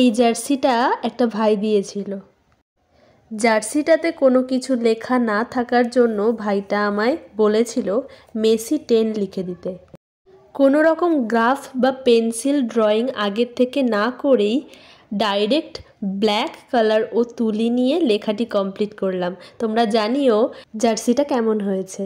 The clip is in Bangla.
এই জার্সিটা একটা ভাই দিয়েছিল জার্সিটাতে কোনো কিছু লেখা না থাকার জন্য ভাইটা আমায় বলেছিল মেসি টেন লিখে দিতে কোনো রকম গ্রাফ বা পেন্সিল ড্রয়িং আগের থেকে না করেই ডাইরেক্ট ব্ল্যাক কালার ও তুলি নিয়ে লেখাটি কমপ্লিট করলাম তোমরা জানিও জার্সিটা কেমন হয়েছে